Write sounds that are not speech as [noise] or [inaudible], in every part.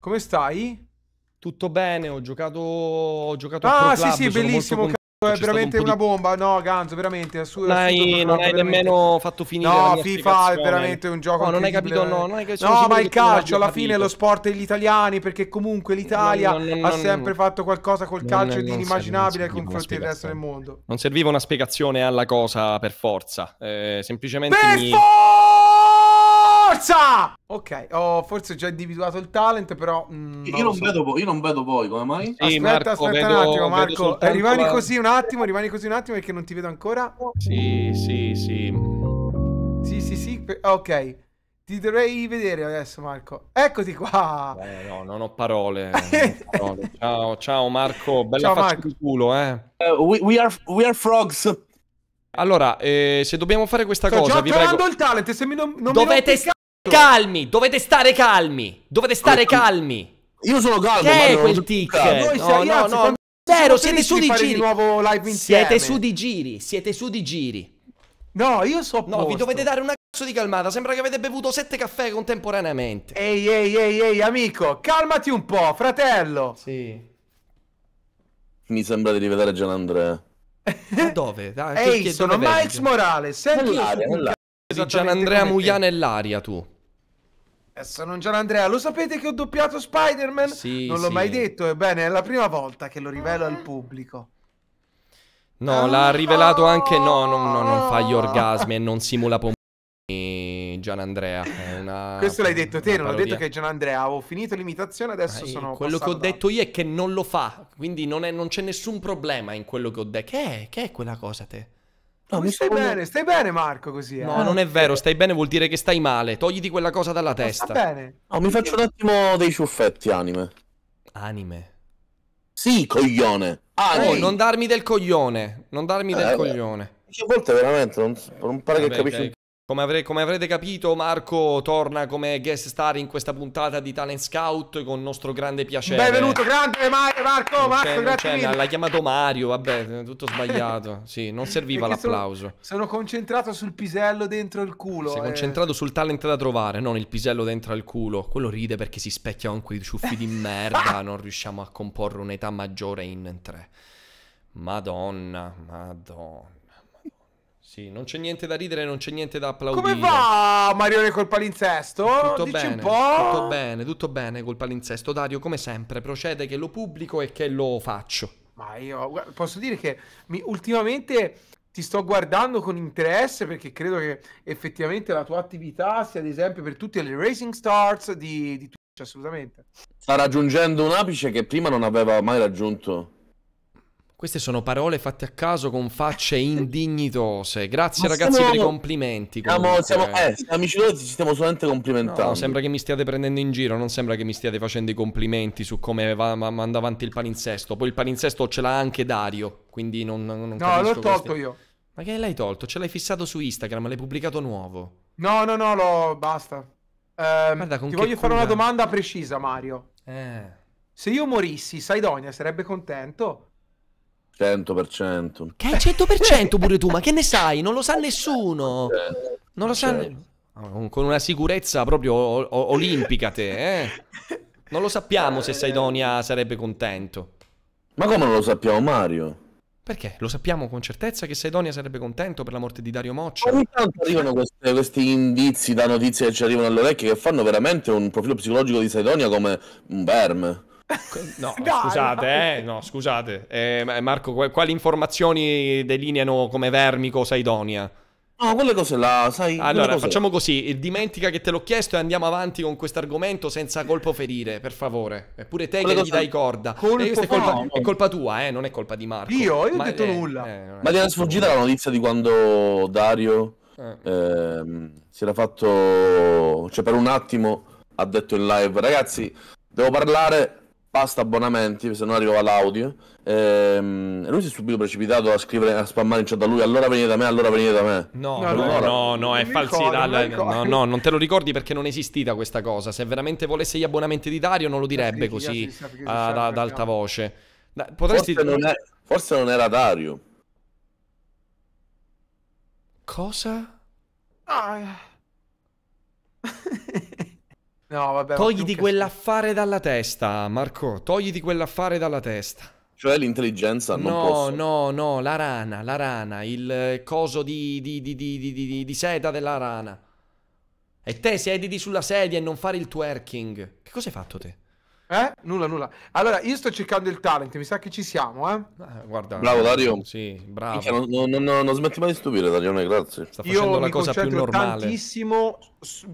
Come stai? Tutto bene, ho giocato, ho giocato ah, a Pro Club, sì, sì, bellissimo, ho è cioè, veramente un una bomba, no Ganzo, veramente assurdo. Non hai, non hai nemmeno fatto finire No, FIFA è veramente un gioco No, non hai capito, no, non hai capito. No, ma il calcio alla fine è lo sport degli italiani perché comunque l'Italia ha sempre fatto qualcosa col calcio di inimmaginabile ai confronti del resto del mondo. Non serviva una spiegazione alla cosa per forza, eh, semplicemente Per mi... forza! Ok, ho forse già individuato il talent, però... Mh, mm, io, non so. vedo, io, non vedo, poi, come mai? Sì, aspetta, Marco, aspetta vedo, un attimo, Marco. Rimani così un attimo, rimani così un attimo perché non ti vedo ancora. Sì, sì, sì. Sì, sì, sì. Ok. Ti dovrei vedere adesso, Marco. Eccoti qua. Eh, no, non ho parole. Non ho [laughs] parole. ciao, ciao Marco. Bella ciao, faccia Marco. di culo, eh. Uh, we, we, are, we are frogs. Allora, eh, se dobbiamo fare questa Sto cosa, già vi prego... il talent, se mi non, non dovete mi stare calmi, dovete stare calmi, dovete stare calmi. Io sono calmo, Che è quel tic? No, no, no, Zero, siete su di, di giri. Di siete su di giri, siete su di giri. No, io so No, vi dovete dare una cazzo di calmata. Sembra che avete bevuto sette caffè contemporaneamente. Ehi, ehi, ehi, ehi, amico, calmati un po', fratello. Sì. Mi sembra di rivedere Gian Andrea. Ma dove? Da, ah, ehi, che, sono Miles Morales. Sei nell'aria, nell'aria. Gian Andrea Muglia nell'aria tu. Adesso eh, non Andrea, lo sapete che ho doppiato Spider-Man? Sì, non l'ho sì. mai detto, ebbene è la prima volta che lo rivelo al pubblico. No, ah, l'ha rivelato anche... No, no, no, non fa gli ah. orgasmi e non simula pomponi Gianandrea. Una... Questo l'hai detto te, non ho detto che è Gianandrea ho finito l'imitazione, adesso ah, sono... Quello che ho detto io è che non lo fa, quindi non, c'è nessun problema in quello che ho detto. Che è, che è quella cosa te? No, stai bene, stai bene Marco così. Eh? No, non è vero, stai bene vuol dire che stai male. Togliti quella cosa dalla testa. Sta bene. No, mi faccio un attimo dei ciuffetti anime. Anime. Sì, coglione. Ah, oh, non darmi del coglione, non darmi eh, del beh. coglione. A volte veramente non, non pare Vabbè, che capisci come, avre come, avrete capito, Marco torna come guest star in questa puntata di Talent Scout con nostro grande piacere. Benvenuto, grande Mario, Marco, Marco, grazie mille. L'ha chiamato Mario, vabbè, tutto sbagliato. [laughs] sì, non serviva l'applauso. Sono, sono, concentrato sul pisello dentro il culo. Sei eh. concentrato sul talent da trovare, non il pisello dentro il culo. Quello ride perché si specchia con quei ciuffi di [laughs] merda, non riusciamo a comporre un'età maggiore in tre. Madonna, madonna. Sì, non c'è niente da ridere, non c'è niente da applaudire. Come va Marione col palinzesto? Tutto Dici bene, tutto bene, tutto bene col palinzesto. Dario, come sempre, procede che lo pubblico e che lo faccio. Ma io posso dire che mi, ultimamente ti sto guardando con interesse perché credo che effettivamente la tua attività sia ad esempio per tutte le Racing Stars di, di Twitch, cioè, assolutamente. Sta raggiungendo un apice che prima non aveva mai raggiunto. Queste sono parole fatte a caso con facce [laughs] indignitose. Grazie Ma ragazzi siamo... per i complimenti. Siamo, siamo, eh, amici tutti, ci stiamo solamente complimentando. No, sembra che mi stiate prendendo in giro, non sembra che mi stiate facendo i complimenti su come va, manda avanti il palinsesto. Poi il palinsesto ce l'ha anche Dario, quindi non, non No, l'ho tolto queste... io. Ma che l'hai tolto? Ce l'hai fissato su Instagram, l'hai pubblicato nuovo. No, no, no, lo... basta. Eh, Guarda, ti voglio cura... fare una domanda precisa, Mario. Eh. Se io morissi, Saidonia sarebbe contento? 100%. Che hai 100% [laughs] pure tu, ma che ne sai? Non lo sa nessuno. Non lo sa... Ne... Ah, con una sicurezza proprio olimpica te, eh? Non lo sappiamo se Saidonia sarebbe contento. Ma come non lo sappiamo, Mario? Perché? Lo sappiamo con certezza che Saidonia sarebbe contento per la morte di Dario Moccia. Ogni tanto arrivano queste, questi indizi da notizie che ci arrivano alle orecchie che fanno veramente un profilo psicologico di Saidonia come un verme. No, [laughs] Dai, scusate, ma... eh, no, scusate. Eh, Marco, quali informazioni delineano come vermico Saidonia? No, quelle cose là, sai. Allora, cose... facciamo così: eh, dimentica che te l'ho chiesto e andiamo avanti con questo argomento senza colpo ferire, per favore. Eppure te quelle che cose... gli dai corda. Eh, colpo... Eh, è, colpa... No, no. è, colpa, tua, eh, non è colpa di Marco. Io, io non ho detto eh, nulla. Eh, ma ti è sfuggita la notizia di quando Dario ehm, si era fatto. Cioè, per un attimo ha detto in live, ragazzi, devo parlare basta abbonamenti, se non arrivava l'audio. Ehm, lui si è subito precipitato a scrivere, a spammare in chat da lui, allora venite da me, allora venite da me. No, no, no, no, no è falsità. No, no, non te lo ricordi perché non è esistita questa cosa. Se veramente volesse gli abbonamenti di Dario non lo direbbe così ad alta voce. Potresti... Forse, non è, forse non era Dario. Cosa? Ah. [laughs] No, vabbè. Togliti quell'affare dalla testa, Marco. Togliti quell'affare dalla testa. Cioè l'intelligenza non No, posso. no, no, la rana, la rana, il eh, coso di, di, di, di, seta della rana. E te siediti sulla sedia e non fare il twerking. Che cosa hai fatto te? Eh? Nulla, nulla. Allora, io sto cercando il talent, mi sa che ci siamo, eh? Ah, guarda. Bravo Dario. Sì, bravo. non, non, non, non smetti mai di stupire Dario, grazie. Sta facendo io la cosa più normale. Io mi concentro tantissimo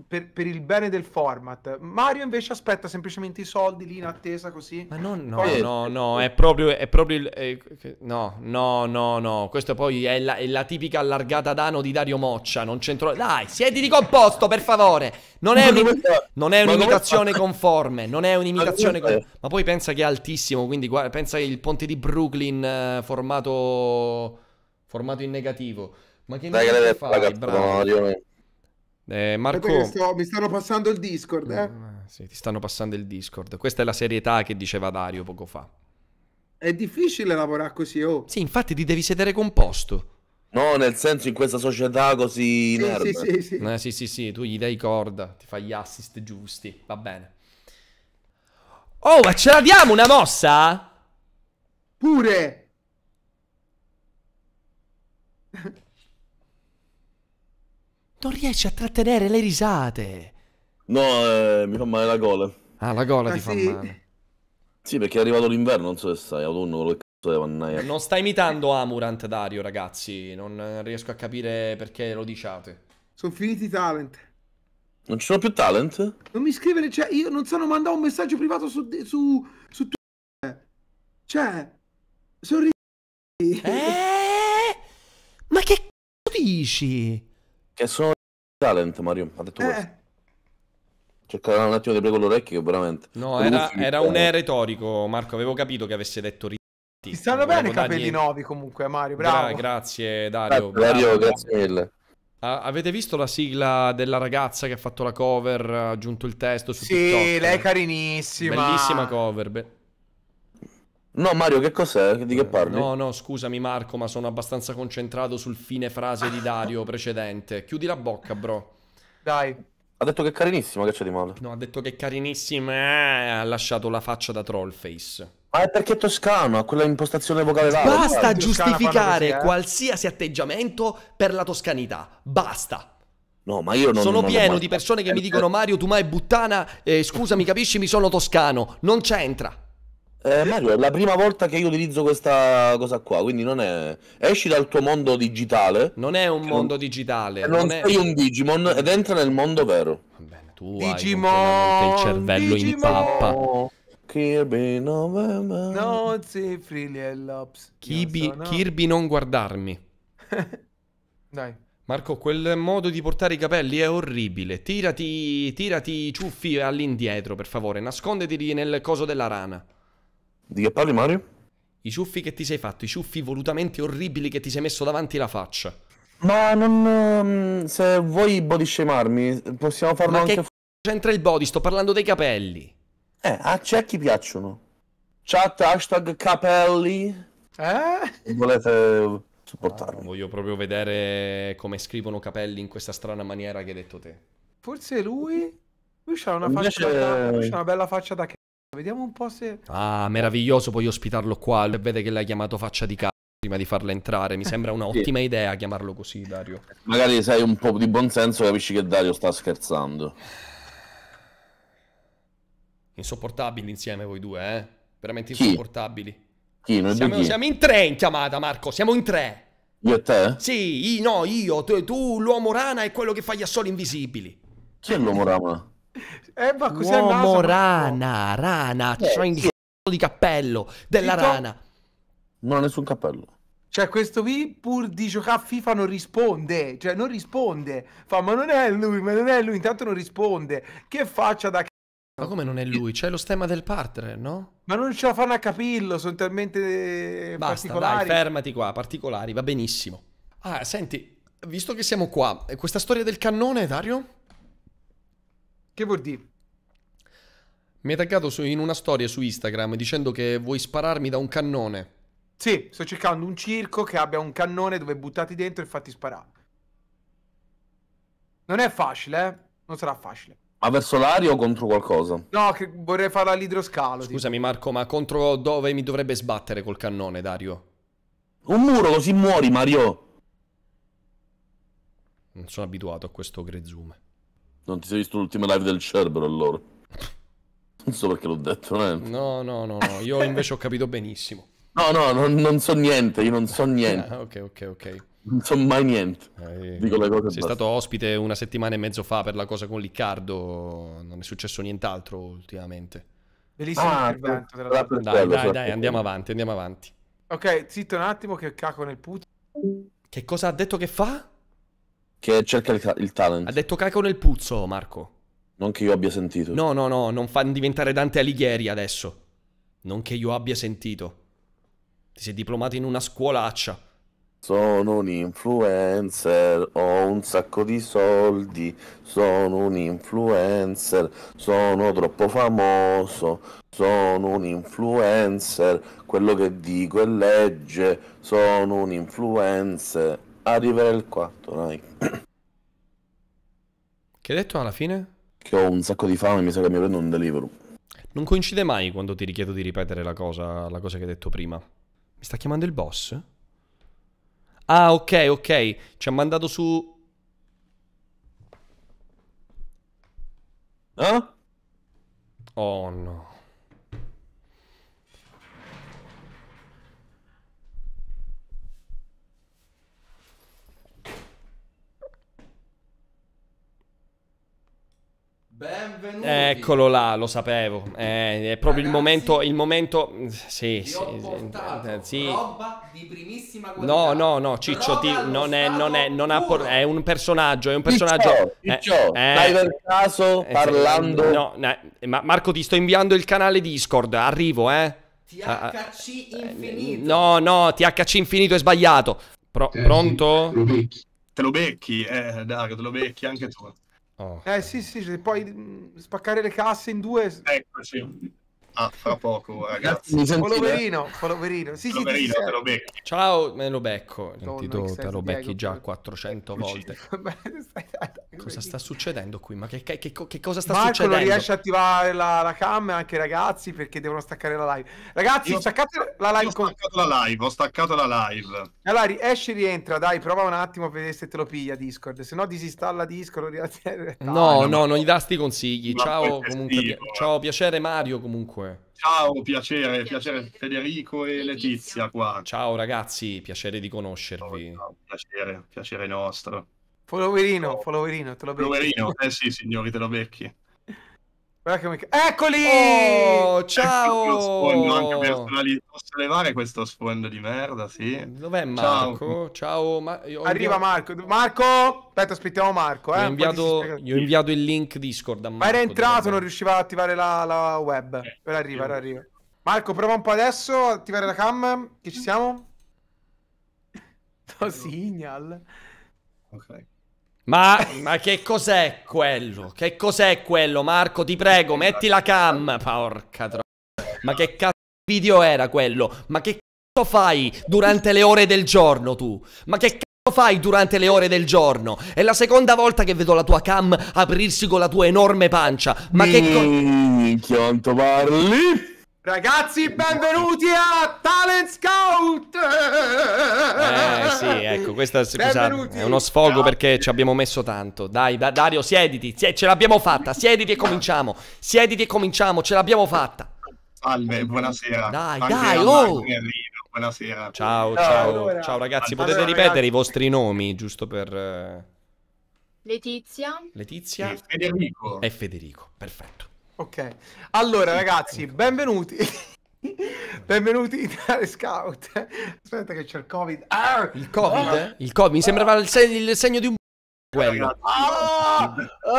per, per, il bene del format. Mario invece aspetta semplicemente i soldi lì in attesa così. Ma no, no, poi... no, no, è proprio, è proprio il... È, no, no, no, no. Questo poi è la, è la tipica allargata d'ano di Dario Moccia. Non c'entro... Dai, siediti con posto, per favore. Non è, un'imitazione conforme. Non è un'imitazione conforme. Ma poi pensa che è altissimo, quindi guarda, pensa che il ponte di Brooklyn eh, formato, formato in negativo. Ma che Dai, che fai, bravo. Mario. Eh, Marco... Sto, mi stanno passando il Discord, eh? eh sì, ti stanno passando il Discord. Questa è la serietà che diceva Dario poco fa. È difficile lavorare così, oh. Sì, infatti ti devi sedere composto. No, nel senso in questa società così... Sì, sì sì sì. Eh, sì, sì, sì, tu gli dai corda, ti fai gli assist giusti, va bene. Oh, ma ce la diamo una mossa? Pure! [laughs] Non riesci a trattenere le risate. No, eh, mi fa male la gola. Ah, la gola ah, ti sì. fa male. Sì, perché è arrivato l'inverno, non so se stai, autunno, quello che cazzo è mannaia. Non sta imitando Amurant, Dario, ragazzi. Non eh, riesco a capire perché lo diciate. Sono finiti i talent. Non ci sono più talent? Non mi scrivere, cioè, io non sono mandato un messaggio privato su, su, su Twitter. Eh. Cioè, sono Eh? Ma che c***o dici? Che sono talent, Mario, ha detto eh. questo. Cercare un attimo di prego l'orecchio, veramente. No, era, era un E retorico, Marco. Avevo capito che avesse detto ri. Ti stanno bene i capelli nuovi comunque, Mario. Bravo. Bra grazie, Dario. Grazie, Dario, bravo, grazie mille. Ah, avete visto la sigla della ragazza che ha fatto la cover? Ha aggiunto il testo su sì, TikTok? Sì, lei è carinissima. Bellissima cover. Be No, Mario, che cos'è? Di che eh, parli? No, no, scusami Marco, ma sono abbastanza concentrato sul fine frase di Dario [laughs] precedente. Chiudi la bocca, bro. Dai. Ha detto che è carinissimo, che c'è di male? No, ha detto che è carinissimo e eh, ha lasciato la faccia da trollface. Ma è perché è toscano, ha quella impostazione vocale là. Basta guarda. giustificare così, eh? qualsiasi atteggiamento per la toscanità. Basta. No, ma io non sono non pieno mai... di persone che mi dicono Mario, tu mai buttana, eh, scusami, capisci, mi sono toscano. Non c'entra. Eh, Mario, è la prima volta che io utilizzo questa cosa qua, quindi non è... Esci dal tuo mondo digitale. Non è un mondo non... digitale. Non, non è... sei un Digimon ed entra nel mondo vero. Vabbè, tu Digimon, il cervello Digimon. in pappa. Kirby, no, ma... No, e Lops. Kirby, so, no. Kirby, non guardarmi. [laughs] Dai. Marco, quel modo di portare i capelli è orribile. Tirati, tirati i ciuffi all'indietro, per favore. Nascondeteli nel coso della rana. Di che parli, Mario? I ciuffi che ti sei fatto, i ciuffi volutamente orribili che ti sei messo davanti la faccia. Ma non. Mm, se vuoi body shamarmi, possiamo farlo Ma anche. Ma che c'entra il body? Sto parlando dei capelli. Eh, ah, c'è chi piacciono. Chat hashtag capelli. Eh? Volete supportarmi? Ah, voglio proprio vedere come scrivono capelli in questa strana maniera che hai detto te. Forse lui. Lui c'ha una, Invece... una bella faccia da che. Vediamo un po' se... Ah, meraviglioso, puoi ospitarlo qua. Vede che l'hai chiamato faccia di cazzo prima di farla entrare. Mi sembra un'ottima [laughs] sì. idea chiamarlo così, Dario. Magari se hai un po' di buonsenso capisci che Dario sta scherzando. Insopportabili insieme voi due, eh? Veramente insopportabili. Chi? Chi? Siamo, siamo, in tre in chiamata, Marco. Siamo in tre. Io e te? Sì, io, no, io, tu, tu l'uomo rana è quello che fa gli assoli invisibili. Chi è l'uomo rana? Eh, ma cos'è Uomo naso, rana, no? rana, eh, c'ho in sì. di cappello della Zitto. rana. Non ha nessun cappello. Cioè, questo qui pur di giocare a FIFA non risponde. Cioè, non risponde. Fa, ma non è lui, ma non è lui. Intanto non risponde. Che faccia da c***o. Ma come non è lui? C'è lo stemma del partner, no? Ma non ce la fanno a capirlo, sono talmente eh, Basta, particolari. Dai, fermati qua, particolari, va benissimo. Ah, senti, visto che siamo qua, eh, questa storia del cannone, Dario? Che vuol dire? Mi hai taggato in una storia su Instagram dicendo che vuoi spararmi da un cannone. Sì, sto cercando un circo che abbia un cannone dove buttati dentro e fatti sparare. Non è facile, eh? Non sarà facile. Ma verso l'aria o contro qualcosa? No, che vorrei fare all'idroscalo. Scusami Marco, ma contro dove mi dovrebbe sbattere col cannone, Dario? Un muro, così muori, Mario. Non sono abituato a questo grezzume. Non ti sei visto l'ultima live del Cerbero allora? Non so perché l'ho detto, niente. Eh. No, no, no, no, io invece ho capito benissimo. [laughs] No, no, non, non so niente, io non so niente. Ah, ok, ok, ok. Non so mai niente. Eh, Dico le cose. Sei basta. stato ospite una settimana e mezzo fa per la cosa con Liccardo, non è successo nient'altro ultimamente. Bellissimo ah, intervento della dai, dai, dai, dai, andiamo avanti, andiamo avanti. Ok, zitto un attimo che cacco nel puto. Che cosa ha detto che fa? che cerca il, il talent. Ha detto caco nel puzzo, Marco. Non che io abbia sentito. No, no, no, non fa diventare Dante Alighieri adesso. Non che io abbia sentito. Ti sei diplomato in una scuolaccia. Sono un influencer, ho un sacco di soldi, sono un influencer, sono troppo famoso, sono un influencer, quello che dico è legge, sono un influencer arrivare il quarto, dai. Che hai detto alla fine? Che ho un sacco di fame, e mi sa che mi prendo un delivery. Non coincide mai quando ti richiedo di ripetere la cosa, la cosa che hai detto prima. Mi sta chiamando il boss? Ah, ok, ok. Ci ha mandato su... Eh? Oh no. Benvenuti. Eccolo là, lo sapevo. Eh, è proprio Ragazzi, il momento. Il momento. Mm, sì, sì, eh, sì. Roba di primissima qualità. No, no, no. Ciccio ti, non, è, non, è, non ha por- è un personaggio. È un personaggio. Ciccio, eh, dai eh, eh, per caso eh, parlando. No, no, ma Marco, ti sto inviando il canale Discord. Arrivo, eh. Ah, ah. THC infinito. No, no, THC infinito è sbagliato. Pro- pronto? Te lo becchi, eh, Dario, te lo becchi anche tu. Oh. Eh sì, sì, poi spaccare le casse in due. Eccoci. Ah, fra poco, ragazzi. Poloverino, Poloverino. Sì, Poloverino, sì, te lo becchi. Ciao, me lo becco. Sentito, no, te lo becchi già 400 cioè. volte. [laughs] cosa sta succedendo qui? Ma che, che, che cosa sta Marco succedendo? Marco non riesce a attivare la, la cam anche i ragazzi perché devono staccare la live. Ragazzi, io, staccate la live. Ho staccato con... la live, ho staccato la live. Allora, esci rientra, dai, prova un attimo per vedere se te lo piglia Discord. Se no disinstalla Discord. No, ah, no, no, non gli dà sti consigli. Ciamo ciao, comunque, estivo, ciao, eh. piacere Mario comunque comunque. Ciao, piacere, piacere, piacere. Federico e Letizia. Letizia qua. Ciao ragazzi, piacere di conoscervi. Ciao, ciao, piacere, piacere nostro. Followerino, followerino, te lo becchi. Followerino, eh sì signori, te lo becchi. Guarda che... Eccoli! Oh, ciao! sfondo anche personali. Posso levare questo sfondo di merda, sì. Dov'è Marco? Ciao, ciao ma... Arriva Marco. Marco! Aspetta, aspettiamo Marco, eh. Ho inviato, gli ho inviato il link Discord a Marco. Ma era entrato, non riusciva a attivare la, la web. Eh, ora arriva, ora arriva. Marco, prova un po' adesso, ad attivare la cam, che ci siamo. No [laughs] signal. Ok. Ma, ma, che cos'è quello? Che cos'è quello, Marco? Ti prego, metti la cam. Porca troia. Ma che cazzo di video era quello? Ma che cazzo fai durante le ore del giorno tu? Ma che cazzo fai durante le ore del giorno? È la seconda volta che vedo la tua cam aprirsi con la tua enorme pancia. Ma che cazzo. Minchia, quanto parli? Ragazzi, benvenuti a Talent Scout! Eh sì, ecco, questo è uno sfogo perché ci abbiamo messo tanto. Dai, da Dario, siediti, ce l'abbiamo fatta, siediti e cominciamo. Siediti e cominciamo, ce l'abbiamo fatta. Salve, buonasera. Dai, Anche dai, oh! Buonasera. Ciao, eh, ciao, allora. ciao ragazzi, allora, potete ripetere ragazzi. i vostri nomi, giusto per... Eh, Letizia. Letizia. E Federico. E Federico, perfetto. Ok, allora ragazzi, benvenuti. [laughs] benvenuti in Italia Scout. Aspetta che c'è il Covid. Ah! Il Covid? Ah! Eh? Il Covid, mi sembrava il, se il segno di un... Quello. Ah! ah!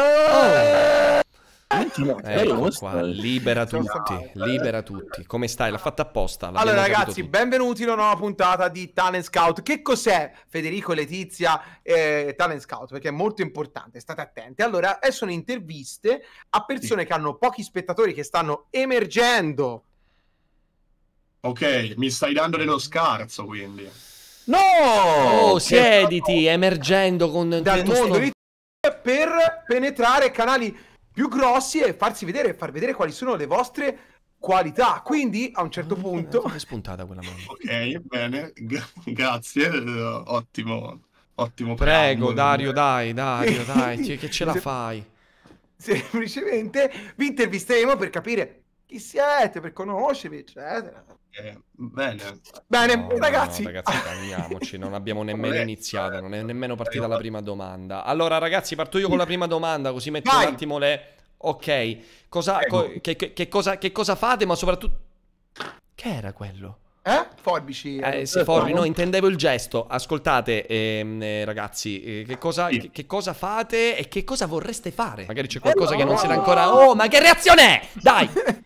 ah! Eh, eh, qua, libera tutti, libera tutti. Come stai? L'ha fatta apposta. Allora ragazzi, benvenuti in una nuova puntata di Talent Scout. Che cos'è Federico, Letizia e eh, Talent Scout? Perché è molto importante, state attenti. Allora, eh, sono interviste a persone sì. che hanno pochi spettatori che stanno emergendo. Ok, mi stai dando dello scarzo quindi. No! Oh, siediti, stato... emergendo con... Dal mondo per penetrare canali più grossi e farsi vedere far vedere quali sono le vostre qualità. Quindi a un certo ah, punto. È spuntata quella [laughs] mano. ok, bene, Gra- grazie, eh, ottimo. Ottimo. Prego, Dario, dai, Dario, dai, c- che ce la fai. Semplicemente vi intervisteremo per capire chi siete, per conoscervi, eccetera. Mm, bene. Bene, no, ragazzi. No, ragazzi, calmiamoci, non abbiamo [laughs] nemmeno iniziato, non è nemmeno partita la prima domanda. Allora, ragazzi, parto io con la prima domanda, così metto Vai. un attimo le... Ok, cosa, co... che, che, che, cosa, che cosa fate, ma soprattutto... Che era quello? Eh? Forbici. Eh, sì, forbici. No, intendevo il gesto. Ascoltate, ehm, eh, ragazzi, eh, che, cosa, sì. che, che, cosa, fate e che cosa vorreste fare? Magari c'è qualcosa che non si era ancora... Oh, ma che reazione è? Dai! [laughs]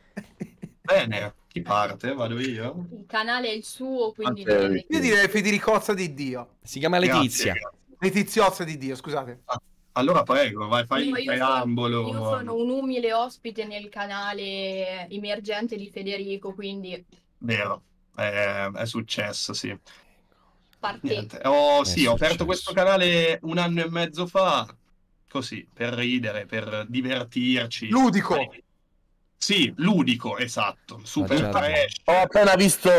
Bene. Chi parte? Vado io. Il canale è il suo, quindi... Ah, Io direi Federicozza di Dio. Si chiama Letizia. Grazie, grazie. Letiziozza di Dio, scusate. Ah, allora prego, vai, fai io, il preambolo. Io sono un umile ospite nel canale emergente di Federico, quindi... Vero, è, eh, è successo, sì. Partite. Oh, sì, ho aperto questo canale un anno e mezzo fa, così, per ridere, per divertirci. Ludico! Fare sì, ludico, esatto. Super ah, certo. trash. Ho appena visto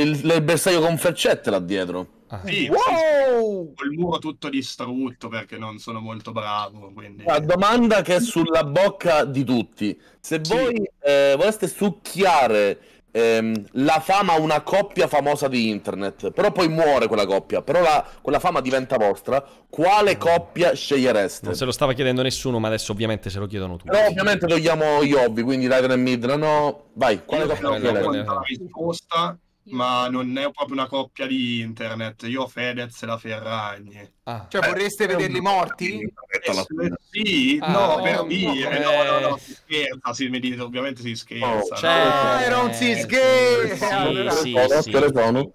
il, il bersaglio con freccette là dietro. Ah. Sì, wow! il muro tutto distrutto perché non sono molto bravo. Quindi... La domanda che è sulla bocca di tutti: se sì. voi eh, voleste succhiare ehm, la fama a una coppia famosa di internet, però poi muore quella coppia, però la, quella fama diventa vostra, quale coppia scegliereste? Non se lo stava chiedendo nessuno, ma adesso ovviamente se lo chiedono tutti. Però ovviamente togliamo gli hobby, quindi Raven e Midra, no? Vai, quale coppia scegliereste? Risposta ma non è proprio una coppia di internet. Io ho Fedez e la Ferragni. Ah. Cioè, eh, vorreste vederli morti? Eh, sì, ah, no, no, per dire, no, no, eh. no, si scherza, si, mi dite, ovviamente si scherza. Oh, cioè, non eh, si scherza! Sì, sì, telefono,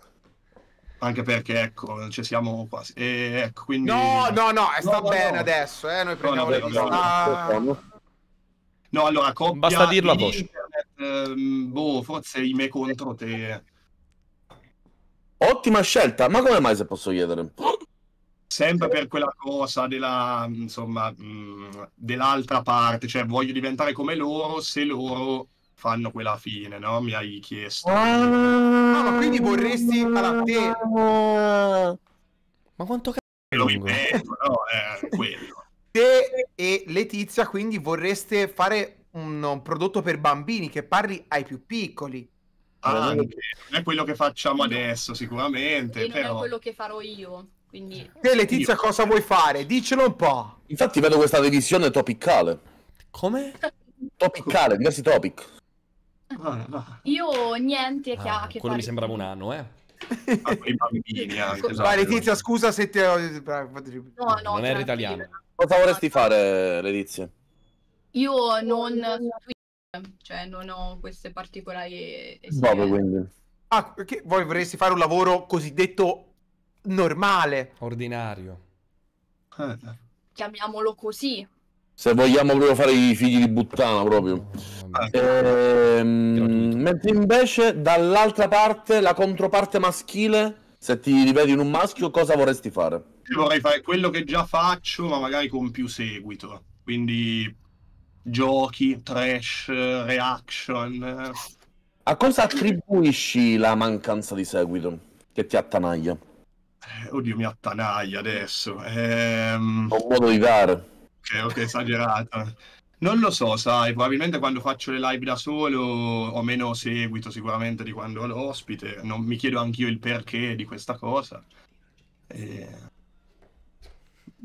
anche perché ecco ci siamo quasi e eh, ecco quindi no no no sta no, bene no. adesso eh noi prendiamo no, no, le no, ah. no allora coppia basta dirlo a internet, ehm, boh forse i me contro te Ottima scelta, ma come mai se posso chiedere? Sempre per quella cosa della, insomma, mh, mm, dell'altra parte, cioè voglio diventare come loro se loro fanno quella fine, no? Mi hai chiesto. Ah, ah ma quindi vorresti alla te. Ma quanto cazzo? Lo ripeto, no? È eh, quello. Te e Letizia quindi vorreste fare un, un prodotto per bambini che parli ai più piccoli. Ah, non è quello che facciamo adesso, sicuramente. E però... è quello che farò io. Quindi... Te Letizia, io. cosa vuoi fare? Dicelo un po'. Infatti vedo questa divisione topicale. Come? Topicale, diversi topic. Io niente che ah, ha che Quello mi sembrava un anno, eh. Ah, bambini, esatto. Letizia, scusa se ti ho... Eh, no, no, non era italiana. Cosa vorresti fare, Letizia? Io non cioè non ho queste particolari Proprio quindi. Ah, perché voi vorresti fare un lavoro cosiddetto normale. Ordinario. Eh. Chiamiamolo così. Se vogliamo proprio fare i figli di buttana proprio. Oh, ehm, mentre invece dall'altra parte, la controparte maschile, se ti rivedi in un maschio, cosa vorresti fare? Io vorrei fare quello che già faccio, ma magari con più seguito. Quindi giochi, trash, eh, reaction. Eh. A cosa attribuisci la mancanza di seguito che ti attanaglia? Eh, oddio, mi attanaglia adesso. Ehm... Un modo di dare. Ok, ok, esagerata. Non lo so, sai, probabilmente quando faccio le live da solo ho meno seguito sicuramente di quando ho l'ospite. Non, mi chiedo anch'io il perché di questa cosa. E...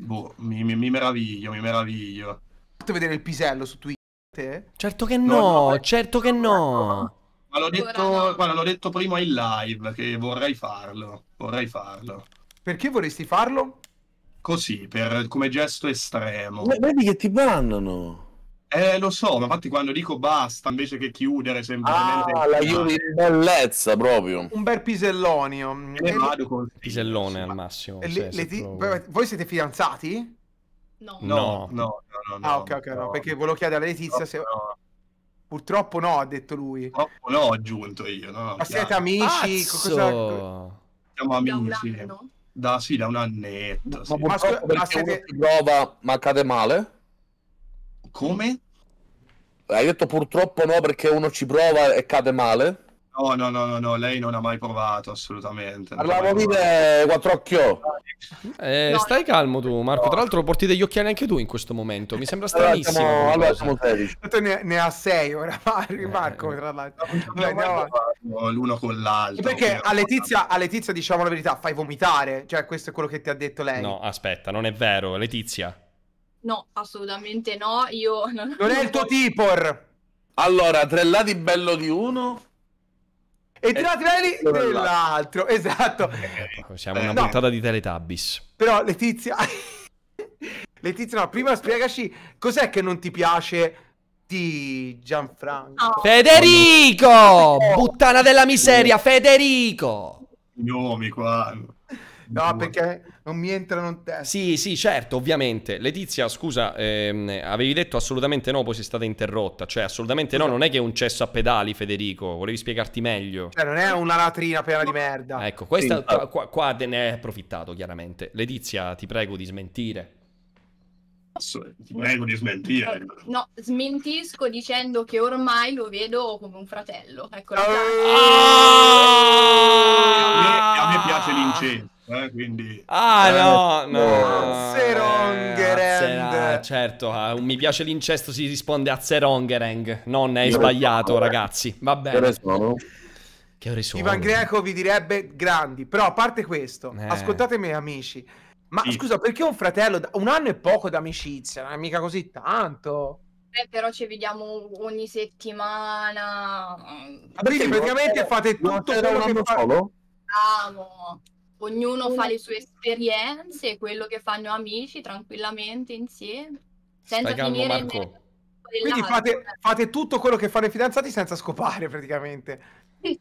Boh, mi, mi, mi meraviglio, mi meraviglio fatto vedere il pisello su Twitter? Certo che no, no, no certo che no. Ma l'ho detto, guarda, l'ho detto prima in live che vorrei farlo. Vorrei farlo. Perché vorresti farlo? Così, per, come gesto estremo. Ma vedi che ti bannano. Eh, lo so, ma infatti quando dico basta, invece che chiudere semplicemente... Ah, la Juve ah. in bellezza, proprio. Un bel pisellonio. E, vado con... Pisellone al massimo. Le, se le ti... Voi siete fidanzati? No. No, no, no. no, no ah, ok, ok, no, perché volevo chiedere a Letizia se... Purtroppo no, ha detto lui. Purtroppo no, ho aggiunto io. No, Ma siete amici? Cosa... Siamo amici. Da, un da, sì, da un annetto. Sì. Ma, ma, scu- ma siete... prova, ma cade male? Come? Hai detto purtroppo no perché uno ci prova e cade male? No, no, no, no, no, lei non ha mai provato, assolutamente. Parlavo di te, quattro occhio. Eh, no. Stai calmo tu, Marco. No. Tra l'altro porti degli occhiali anche tu in questo momento. Mi sembra [laughs] stranissimo. Allora, allora siamo, allora, ne, ne, ha sei ora, [laughs] Marco, eh. tra l'altro. No, no, L'uno con l'altro. Perché a Letizia, a Letizia, diciamo la verità, fai vomitare. Cioè, questo è quello che ti ha detto lei. No, aspetta, non è vero. Letizia. No, assolutamente no. Io non, non è il tuo tipo. Allora, tre lati bello di uno e tirati veli dell'altro, esatto. Eh, ecco, siamo eh, una no. di Teletubbies. Però Letizia... [laughs] Letizia, no, prima spiegaci cos'è che non ti piace di Gianfranco. Oh. Federico! Oh. Puttana della miseria, Federico! I nomi qua... No, perché non mi entrano in testa. Sì, sì, certo, ovviamente. Letizia, scusa, ehm, avevi detto assolutamente no, poi sei stata interrotta. Cioè, assolutamente no, non è che è un cesso a pedali, Federico. Volevi spiegarti meglio. Cioè, non è una latrina piena di merda. Ecco, questa, sì, qua, qua, ne hai approfittato, chiaramente. Letizia, ti prego di smentire. Ti prego di smentire. Eh, no, smentisco dicendo che ormai lo vedo come un fratello. Eccolo. Ah! A, me, a me piace l'incenso eh, quindi... Ah eh, no, no. Zeronghereng. Eh, certo, ah, certo, uh, mi piace l'incesto, si risponde a Zeronghereng. Non è sbagliato, sono, ragazzi. Va bene. Che ore sono? Ivan Greco vi direbbe grandi, però a parte questo, eh. ascoltate amici. Ma sì. scusa, perché un fratello, un anno è poco d'amicizia, non è mica così tanto. Eh, però ci vediamo ogni settimana. Quindi praticamente fate tutto quello che fa... solo? Ognuno fa le sue esperienze, quello che fanno amici tranquillamente insieme, senza Stai finire calmo, Marco. Quindi fate, fate, tutto quello che fanno i fidanzati senza scopare praticamente.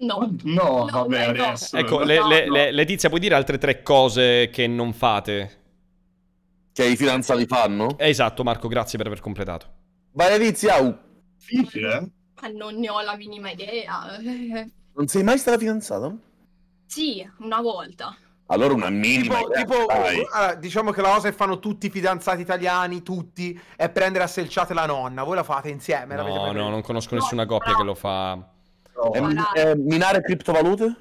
No, no, no vabbè, no. adesso. Ecco, no, le, le, le, Letizia, puoi dire altre tre cose che non fate? Che i fidanzati fanno? esatto, Marco, grazie per aver completato. Vai, Letizia! Difficile, eh? Ma non ne ho la minima idea. Non sei mai stata fidanzata? Sì, una volta. Allora una minima... Tipo, tipo uh, allora, diciamo che la cosa che fanno tutti i fidanzati italiani, tutti, è prendere a selciate la nonna. Voi la fate insieme? No, no, non conosco nessuna no, coppia no. che lo fa... No. È, è minare criptovalute?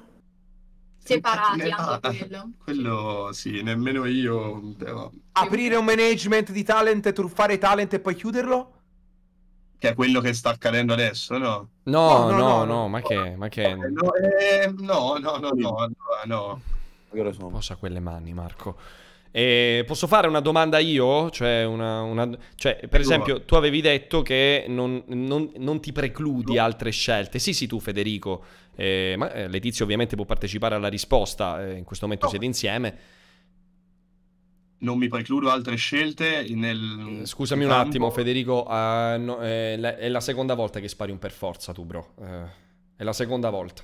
Separati eh, anche ah, quello. Quello sì, nemmeno io... Devo... Aprire un management di talent, truffare talent e poi chiuderlo? che è quello che sta accadendo adesso, no? No, no, no, no, no. ma che? Ma che... Eh, no, eh, no, no, no, no, no, no. Io sono. Posa quelle mani, Marco. E posso fare una domanda io? Cioè, una, una... cioè per esempio, tu avevi detto che non, non, non, ti precludi altre scelte. Sì, sì, tu Federico, eh, ma eh, Letizia ovviamente può partecipare alla risposta, eh, in questo momento no. siete insieme. Non mi precludo altre scelte nel... Eh, scusami campo. un attimo Federico, uh, no, è, la, è, la, seconda volta che spari un per forza tu, bro. Uh, è la seconda volta.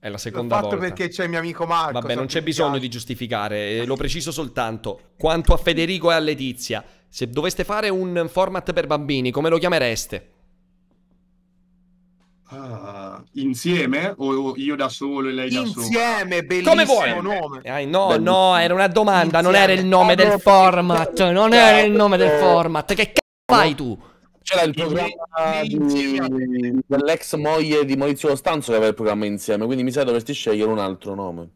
È la seconda volta. L'ho fatto volta. perché c'è il mio amico Marco. Vabbè, non c'è bisogno di giustificare, eh, lo preciso soltanto. Quanto a Federico e a Letizia, se doveste fare un format per bambini, come lo chiamereste? Uh, insieme o io da solo e lei da solo? Insieme, bellissimo Come vuoi. nome. Eh, no, bellissimo. no, era una domanda, insieme. non era il nome del format, non era il nome del format. Che c***o fai tu? C'era il programma di... dell'ex moglie di Maurizio Costanzo che aveva il programma insieme, quindi mi sa dovresti scegliere un altro nome.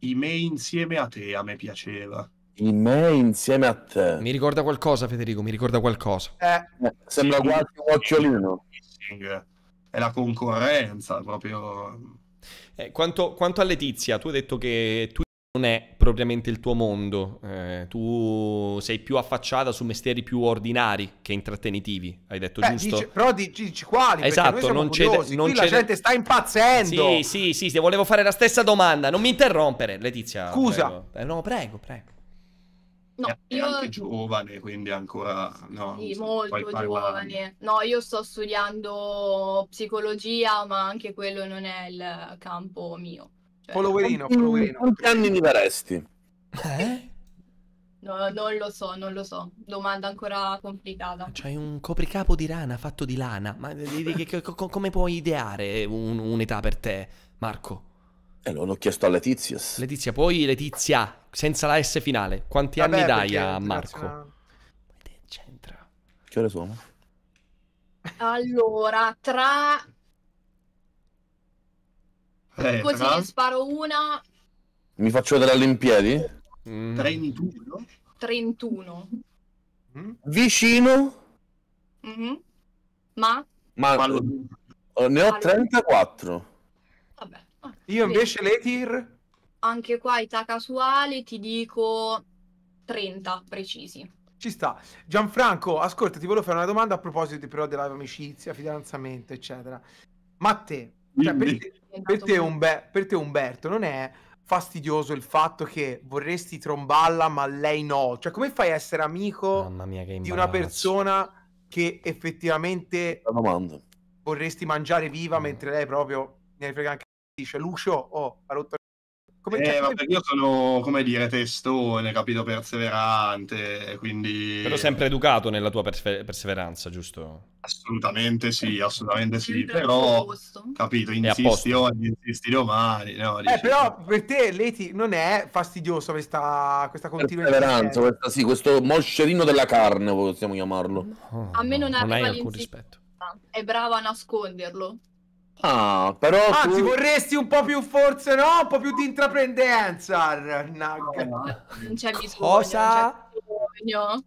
I me insieme a te a me piaceva. I me insieme a te. Mi ricorda qualcosa, Federico, mi ricorda qualcosa. eh, eh sembra sì, quasi un occhiolino. È la concorrenza proprio. Eh, quanto, quanto, a Letizia, tu hai detto che tu non è propriamente il tuo mondo, eh, tu sei più affacciata su mestieri più ordinari che intrattenitivi, hai detto Beh, giusto? Dice, però dici, dici quali, esatto, non c'è, non Qui c'è... la gente sta impazzendo! Sì, sì, sì, sì, volevo fare la stessa domanda, non mi interrompere Letizia. Scusa! Prego. Eh, no, prego, prego. No, è io... anche giovane, quindi ancora... No, sì, molto giovane. No, io sto studiando psicologia, ma anche quello non è il campo mio. Poloverino, cioè, Poloverino. Quanti anni mi daresti? Eh? No, non lo so, non lo so. Domanda ancora complicata. C'hai un copricapo di rana fatto di lana. Ma eh, come puoi ideare un'età per te, Marco? Eh, l'ho chiesto a Letizia. Letizia, poi Letizia, senza la S finale, quanti Vabbè, anni dai a Marco? C'entra. Che ore sono? Allora, tra eh, Così tra... ne sparo una. Mi faccio vedere all'impiedi? Mm. 31. 31. Mm. Vicino. Mm-hmm. Ma? Ma, Ma eh, ne ho 34. Vabbè. Ah, Io invece le tir. Anche qua età casuale ti dico 30 precisi. Ci sta. Gianfranco, ascolta, ti volevo fare una domanda a proposito però dell'amicizia, fidanzamento, eccetera. Ma cioè, te, cioè, per, per te, Umber- per te Umberto non è fastidioso il fatto che vorresti tromballa ma lei no. Cioè, come fai a essere amico mia, di una persona che effettivamente vorresti mangiare viva mm. mentre lei proprio ne frega anche dice Lucio, oh, ha rotto come eh, ma io sono, come dire, testone, capito, perseverante, quindi... Però sempre educato nella tua perseveranza, giusto? Assolutamente sì, eh, assolutamente sì, però, capito, insisti oggi, insisti domani, no, eh, dici... però per te, Leti, non è fastidioso questa, questa continuità? Perseveranza, questa, sì, questo moscerino della carne, possiamo chiamarlo. No, a me non, non arriva hai alcun rispetto. È bravo a nasconderlo. Ah, però Anzi, tu... vorresti un po' più forza, no? Un po' più di intraprendenza, Nag. Non c'è bisogno. Cosa? Bisogno.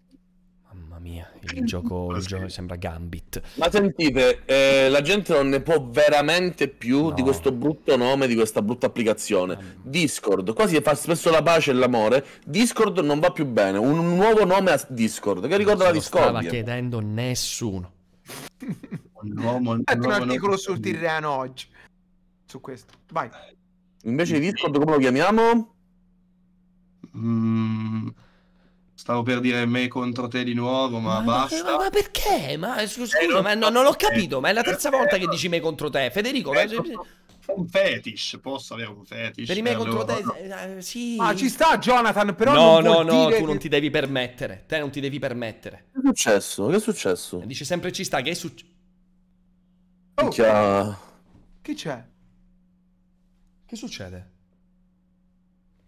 Mamma mia, il gioco, il gioco sembra Gambit. Ma sentite, eh, la gente non ne può veramente più no. di questo brutto nome, di questa brutta applicazione. Discord, quasi fa spesso la pace e l'amore. Discord non va più bene. Un nuovo nome a Discord, che ricorda la Discord. Non stava chiedendo nessuno. [laughs] l'uomo, un articolo non... sul Tirreno oggi su questo. Vai. Invece di Discord come lo chiamiamo? Mm, stavo per dire me contro te di nuovo, ma, ma basta. Ma, ma, perché? Ma eh, scusa, eh, non, ma no, non l'ho capito, ma è la terza eh, volta eh, che dici me contro te, Federico. Eh, ma... Un fetish, posso avere un fetish? Per i me contro te, sì. Ah, ci sta Jonathan, però No, no, no, tu che... non ti devi permettere. Te non ti devi permettere. Che è successo? Che è successo? Dice sempre ci sta, che è successo? Oh, Ciao. Chi c'è? Che succede?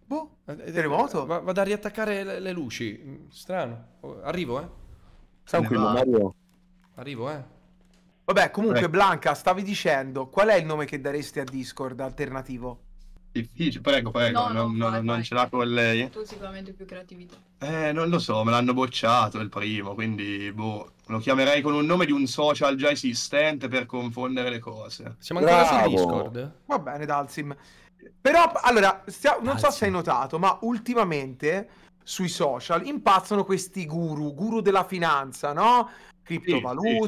Boh, eh, eh, terremoto? Eh, va, vado a riattaccare le, le, luci. Mm, strano. Oh, arrivo, eh. Tranquillo, Mario. Arrivo, eh. Vabbè, comunque, eh. Blanca, stavi dicendo, qual è il nome che daresti a Discord alternativo? Difficile, prego, prego, no, non, non, non ce l'ha con lei. Tu sicuramente più creatività. Eh, non lo so, me l'hanno bocciato il primo, quindi boh. Lo chiamerei con un nome di un social già esistente per confondere le cose. Siamo ancora Bravo. su Discord? Va bene, Dalsim. Però, allora, stia... non Dalsim. so se hai notato, ma ultimamente sui social impazzano questi guru, guru della finanza, no? Criptovalute,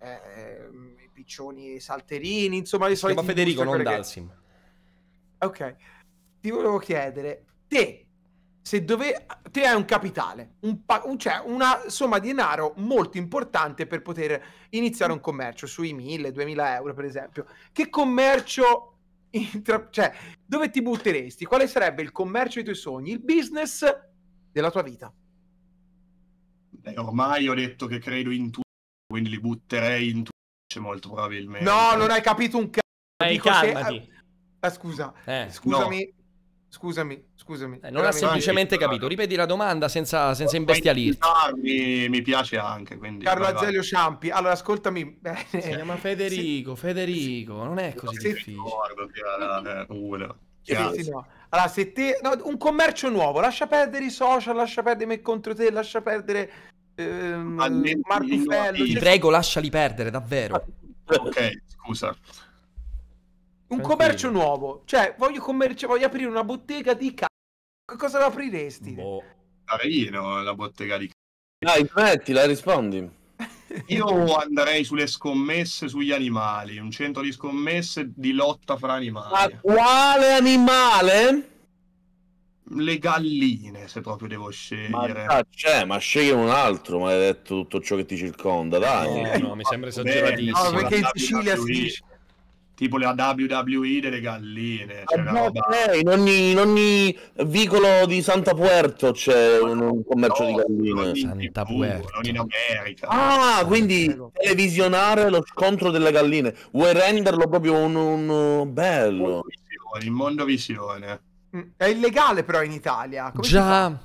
sì, sì. Eh, i piccioni salterini, insomma, di solito... Ma Federico, non Dalsim. Che... Ok. Ti volevo chiedere, te se dove te hai un capitale, un pa- cioè una somma di denaro molto importante per poter iniziare un commercio sui 1000-2000 euro, per esempio. Che commercio, intra- cioè, dove ti butteresti? Quale sarebbe il commercio dei tuoi sogni, il business della tua vita? Beh, ormai ho detto che credo in tutto, quindi li butterei in tutto, cioè, molto probabilmente. No, non hai capito un cazzo. Dico calmati. Se... Ah, scusa, eh, scusami. No Scusami, scusami. Eh, non ha semplicemente vai, capito. Ripeti la domanda senza, senza imbestialirti. mi, piace anche. Quindi, Carlo vai, Ciampi. Allora, ascoltami. Si chiama Federico. Sì. Federico, non è così sì. difficile. Eh, sì, no. Allora, se te. No, un commercio nuovo, lascia perdere i social, lascia perdere me contro te, lascia perdere. Ehm, Marco Fello. Ti cioè prego, lasciali perdere, davvero. Ok, scusa. Un commercio nuovo. Cioè, voglio, commercio, voglio aprire una bottega di cacao. cosa l'apriresti? Boh. Carino eh, la bottega di cacao. Dai, la rispondi. [laughs] Io andrei sulle scommesse sugli animali, un centro di scommesse di lotta fra animali. Ma quale animale? Le galline, se proprio devo scegliere. Ma c'è, ma scegli un altro, maledetto, tutto ciò che ti circonda, dai. No, no, mi sembra esageratissimo. No, perché in Sicilia si dice tipo la WWE delle galline. Ah, cioè ah, no, eh, in, ogni, in, ogni, vicolo di Santa Puerto c'è un, un commercio no, di galline. Santa TV, Puerto. Non in America. Ah, quindi televisionare lo scontro delle galline. Vuoi renderlo proprio un, un bello? In mondo visione. Mm, è illegale però in Italia. Come Già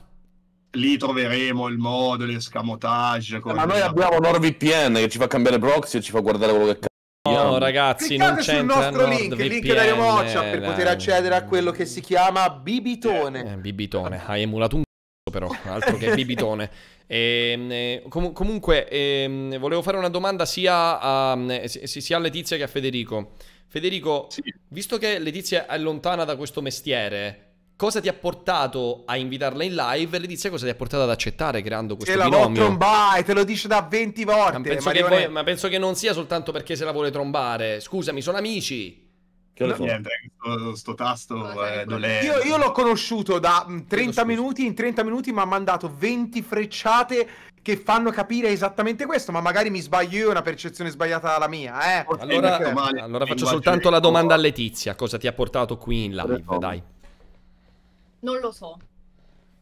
lì troveremo il modo, l'escamotage. Eh, ma noi abbiamo NordVPN che ci fa cambiare proxy e ci fa guardare quello che cazzo. No, ragazzi, non c'è sul nostro link, il link da Remoccia per poter accedere a quello che si chiama Bibitone. Eh, bibitone, hai emulato un c***o [laughs] però, altro che Bibitone. E, ehm, eh, com comunque, eh, volevo fare una domanda sia a, sia a, Letizia che a Federico. Federico, sì. visto che Letizia è lontana da questo mestiere, cosa ti ha portato a invitarla in live Letizia cosa ti ha portato ad accettare creando questo video? binomio. Se la vuole trombare, te lo dice da 20 volte. Ma penso, Marione... poi, ma penso, che non sia soltanto perché se la vuole trombare. Scusami, sono amici. Che no, niente, sto, sto tasto eh, non eh, è... Io, io l'ho conosciuto da 30 mm, minuti, in 30 minuti mi ha mandato 20 frecciate che fanno capire esattamente questo, ma magari mi sbaglio io, è una percezione sbagliata la mia. Eh. Allora, allora faccio soltanto la domanda a Letizia, cosa ti ha portato qui in live, dai. Non lo so.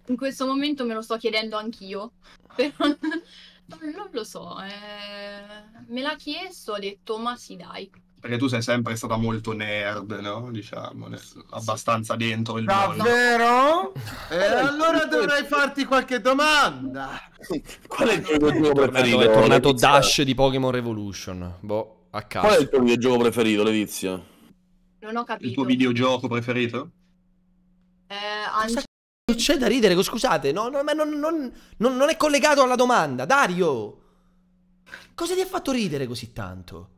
In questo momento me lo sto chiedendo anch'io. [laughs] Però non lo so. Eh... Me l'ha chiesto, ho detto, ma sì, dai. Perché tu sei sempre stata molto nerd, no? Diciamo, ne... abbastanza dentro il Davvero? mondo. Davvero? E eh, eh, allora dovrei farti qualche domanda. [laughs] Qual è il tuo gioco preferito? È tornato Dash di Pokémon Revolution. Boh, a caso. Qual è il tuo videogioco preferito, Letizia? Non ho capito. Il tuo videogioco preferito? Eh, anche... c'è da ridere, scusate, no, no, ma non, non, non, non è collegato alla domanda. Dario, cosa ti ha fatto ridere così tanto?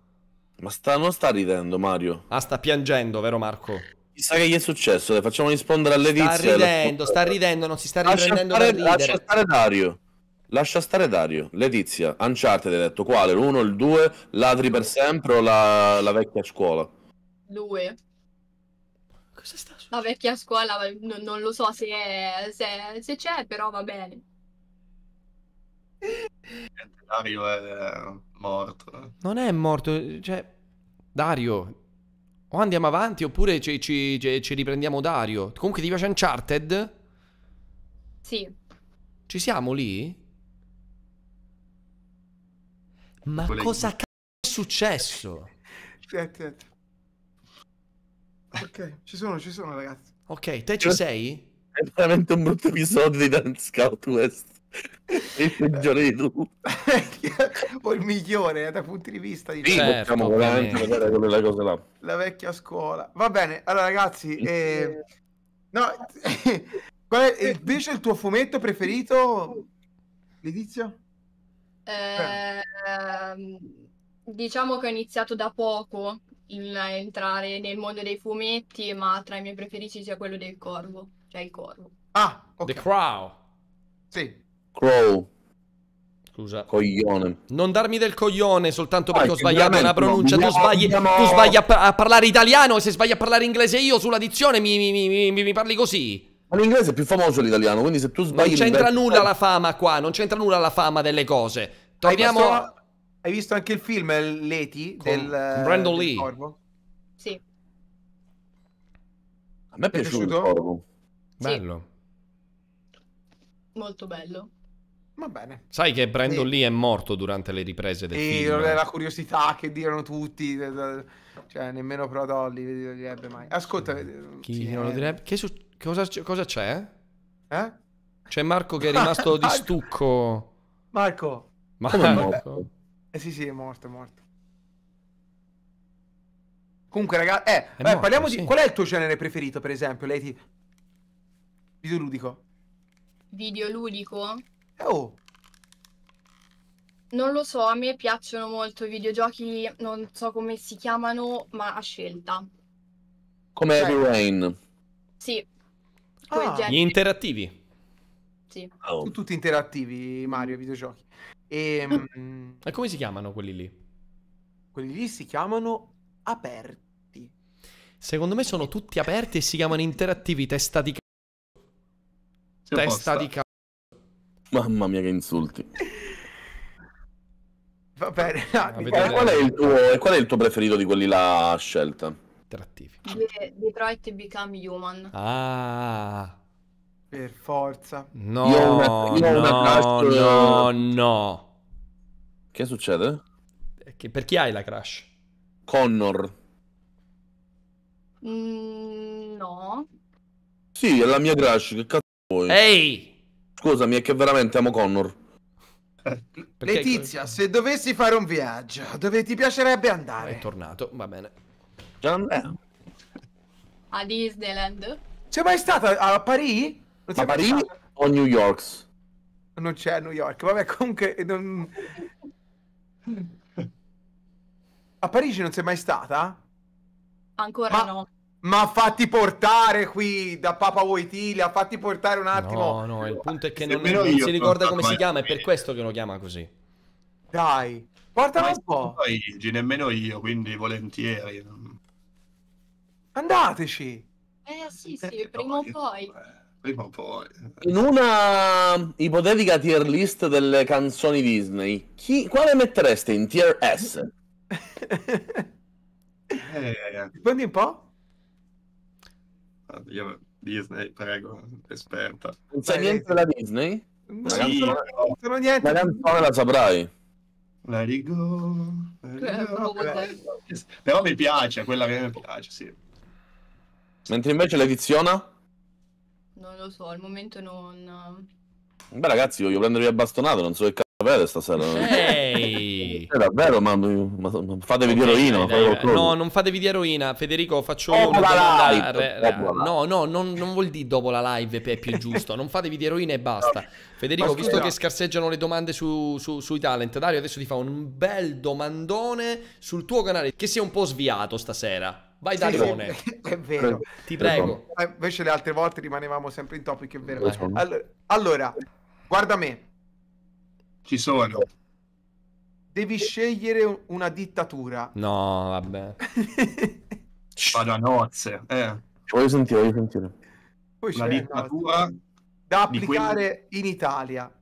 Ma sta, non sta ridendo Mario. Ah, sta piangendo, vero Marco? Chissà che gli è successo, le facciamo rispondere alle sta Sta ridendo, la... sta ridendo, non si sta riprendendo lascia stare, Lascia stare Dario. Lascia stare Dario, Letizia, Uncharted hai detto quale? L'1, il 2, Ladri per sempre o la, la vecchia scuola? Lui. Cosa sta succedendo? Vabbè, chi a scuola non, non lo so se, è, se, se c'è, però va bene. Dario è eh, morto. Non è morto, cioè... Dario, o andiamo avanti oppure ci, ci, ci, ci riprendiamo Dario. Comunque ti piace Uncharted? Sì. Ci siamo lì? Ma Volevi... cosa c***o è successo? Aspetta, aspetta. Ok, ci sono, ci sono ragazzi. Ok, te ci sei? È veramente un brutto episodio di Dance Scout West. Il peggiore di tu. [laughs] o il migliore eh, da punti di vista di sì, certo, possiamo veramente vedere quella là. La vecchia scuola. Va bene, allora ragazzi, eh... no, [laughs] qual è eh, invece il tuo fumetto preferito? Letizia? Eh, diciamo che ho iniziato da poco, il entrare nel mondo dei fumetti, ma tra i miei preferiti c'è quello del corvo, cioè il corvo. Ah, okay. The Crow. Sì. Crow. Scusa. Coglione. Non darmi del coglione soltanto perché Vai, ho sbagliato una pronuncia. tu, sbagli, tu sbagli, a, a, parlare italiano e se sbagli a parlare inglese io sulla dizione mi, mi, mi, mi parli così. Ma l'inglese è più famoso l'italiano, quindi se tu sbagli... Non c'entra nulla eh. la fama qua, non c'entra nulla la fama delle cose. Torniamo... Ah, hai visto anche il film eh, Leti del eh, Brandon del Lee? Corvo? Sì. A me è piaciuto. È piaciuto? Bello. Sì. Molto bello. Va bene. Sai che Brandon sì. Lee è morto durante le riprese del sì, film. Sì, la curiosità che dirono tutti, eh, cioè nemmeno Pro Dolly direbbe mai. Ascolta, chi sì, non lo direbbe? Che su... cosa, cosa c'è? Eh? C'è Marco che è rimasto [laughs] di stucco. Marco. Ma Marco. Marco. Eh sì, sì, è morto, è morto. Comunque, ragazzi, eh, beh, morto, parliamo sì. di... Qual è il tuo genere preferito, per esempio? Lei ti... Videoludico. Videoludico? Eh, oh. Non lo so, a me piacciono molto i videogiochi, non so come si chiamano, ma a scelta. Come cioè- Heavy Rain. Sì. Ah, gli interattivi. Sì. Oh. Sono tutti interattivi, Mario, i videogiochi. E, ehm, [laughs] e come si chiamano quelli lì? Quelli lì si chiamano aperti. Secondo me sono tutti aperti e si chiamano interattivi testa di cazzo. Testa posta. di cazzo. Mamma mia che insulti. Va bene. Ah, eh, qual, è il tuo, eh, qual è il tuo preferito di quelli là scelta? Interattivi. Detroit Become Human. Ah. Per forza. No, io ho una, io ho no, crush, no, no. Che succede? Che per chi hai la crush? Connor. Mm, no. Sì, è la mia crush, che cazzo vuoi? Ehi! Scusami, è che veramente amo Connor. Perché Letizia, se dovessi fare un viaggio, dove ti piacerebbe andare? È tornato, va bene. Già andiamo. A Disneyland. Sei mai stata a Parigi? Ma Parigi o New York? Non c'è New York, vabbè comunque... Non... a Parigi non sei mai stata? Ancora ma, no. Ma fatti portare qui da Papa Voitilia, fatti portare un attimo. No, no, il punto è che non, non si ricorda come si chiama, è per questo che lo chiama così. Dai, portalo un po'. Parigi, nemmeno io, quindi volentieri. Andateci. Eh sì, sì, eh, prima o poi. Prima o poi. Eh. In una ipotetica tier list delle canzoni Disney, chi, quale mettereste in tier S? [laughs] eh, Rispondi un po'? Io, Disney, prego, esperta. Non sai niente della Disney? No, sì, non sono niente. La canzone la saprai. Let it go. Eh. Però mi piace, quella che mi piace, sì. Mentre invece l'ediziona? Non lo so, al momento non... Eh. Beh ragazzi, voglio prendervi a bastonato, non so che cazzo avete stasera. Ehi! È eh, davvero, ma, ma fatevi okay, di eroina. Dai, dai, dai. no, non fatevi di eroina, Federico, faccio dopo la live, re, re, eh, No, no, non, non, vuol dire dopo la live, è più giusto. non fatevi di eroina e basta. Federico, visto che scarseggiano le domande su, su, sui talent, Dario adesso ti fa un bel domandone sul tuo canale, che si è un po' sviato stasera. Vai da sì, Leone. Sì, [laughs] è vero. Ti prego. Eh, invece le altre volte rimanevamo sempre in topic, è vero. Allora, allora, guarda me. Ci sono. Devi scegliere una dittatura. No, vabbè. [laughs] Vado a nozze. Eh. Voglio sentire, voglio sentire. Poi una dittatura no, da applicare quelli... in Italia.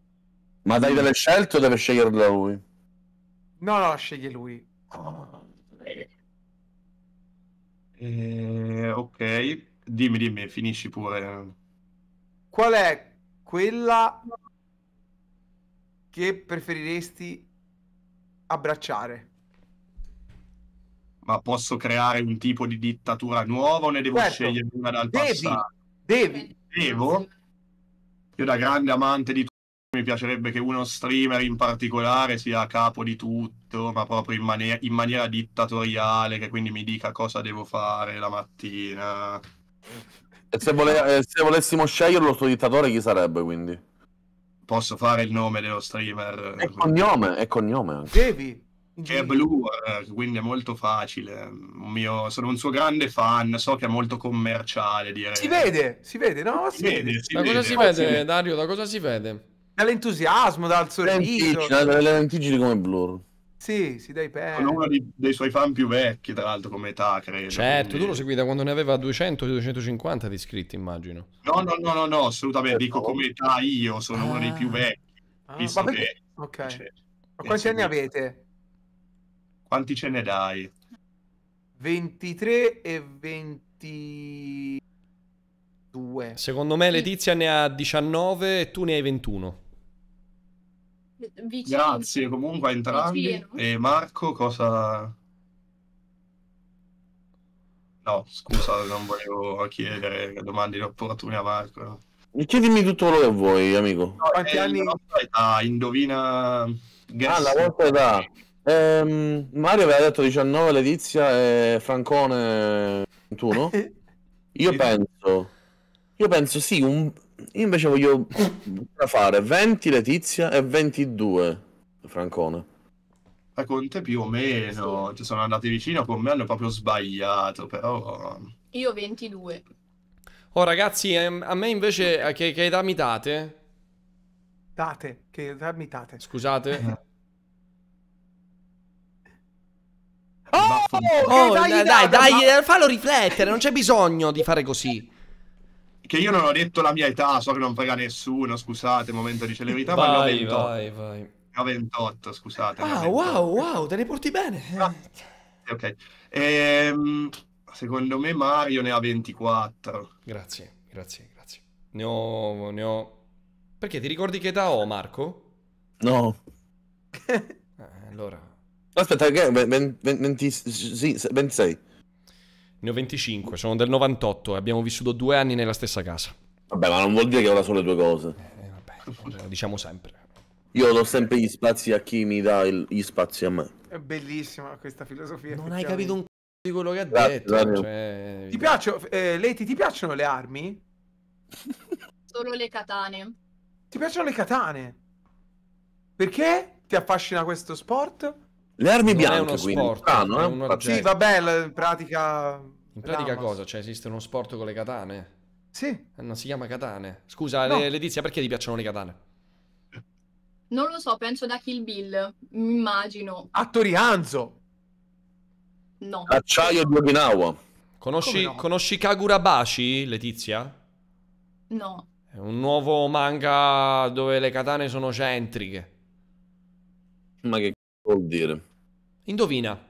Ma dai delle scelte o deve sceglierla lui? No, no, sceglie lui. Oh. Eh, ok, dimmi, dimmi, finisci pure. Qual è quella che preferiresti abbracciare? Ma posso creare un tipo di dittatura nuova o ne devo certo. scegliere una dal devi, passato? Devi. Devo? Io da grande amante di mi piacerebbe che uno streamer in particolare sia a capo di tutto, ma proprio in, mani- in maniera dittatoriale, che quindi mi dica cosa devo fare la mattina. E se, vole- eh, se volessimo scegliere lo tuo dittatore, chi sarebbe quindi? Posso fare il nome dello streamer? E cognome, e cognome anche. Devi. Che è blu, quindi è molto facile. Mio, sono un suo grande fan, so che è molto commerciale. Direi. Si vede, si vede, no? Si, si vede, vede. Si da vede, cosa si vede, Dario? Da cosa si vede? Dall'entusiasmo, dal sorriso. Eh, Dalle lentiggini come Blur. Sì, si dai per. Sono uno dei, dei, suoi fan più vecchi, tra l'altro, come età, credo. Certo, quindi... tu lo segui da quando ne aveva 200-250 di iscritti, immagino. No, no, no, no, no assolutamente. Dico certo. come età io, sono ah. uno dei più ah. vecchi. Ah, visto perché... che... Ok. Cioè, Ma quanti anni avete? Quanti ce ne dai? 23 e 20... 22. Secondo me Letizia sì. ne ha 19 e tu ne hai 21. Vicino. Grazie comunque a entrambi. Vicino. E Marco cosa... No, scusa, non volevo chiedere domande inopportune a Marco. Chiedimi tutto quello che vuoi, amico. No, Quanti anni? Età, indovina... Ah, la volta età. Ehm, Mario aveva detto 19 Letizia e Francone 21. [laughs] Io penso io penso sì, un... io invece voglio fare 20 Letizia e 22 Francone. Ma con te più o meno, ci sono andati vicino, con me hanno proprio sbagliato, però... Io 22. Oh ragazzi, ehm, a me invece che, che età mi date? Date, che età mi date? Scusate? Eh. oh, oh dai, dai, dai, dai, eh, fallo riflettere, non c'è bisogno di fare così. Che io non ho detto la mia età, so che non frega nessuno, scusate, momento di celebrità, vai, ma ne ho 28. Vai, vai. Ne ho 28, scusate. Ah, 28. wow, wow, te ne porti bene. Ah, ok. Ehm, secondo me Mario ne ha 24. Grazie, grazie, grazie. Ne ho, ne ho... Perché ti ricordi che età ho, Marco? No. Eh, allora... Aspetta, 26. Ne ho 25, sono del 98 e abbiamo vissuto due anni nella stessa casa. Vabbè, ma non vuol dire che ora sono le due cose. Eh, eh vabbè, lo eh, diciamo sempre. Io do sempre gli spazi a chi mi dà il, gli spazi a me. È bellissima questa filosofia. Non hai capito un c***o di quello che ha detto. Grazie, cioè... Ti piacciono, eh, Leti, ti piacciono le armi? Solo le katane. Ti piacciono le katane? Perché ti affascina questo sport? Le armi non bianche, è uno quindi. sport, Strano, ah, è eh? un Sì, vabbè, in pratica... In pratica Lamas. cosa? Cioè esiste uno sport con le katane? Sì. Eh, non si chiama katane. Scusa, no. Letizia, perché ti piacciono le katane? Non lo so, penso da Kill Bill, immagino. A Torianzo! No. Acciaio di Okinawa. Conosci, no? conosci Kagurabashi, Letizia? No. È un nuovo manga dove le katane sono centriche. Ma che vuol dire? Indovina. [laughs]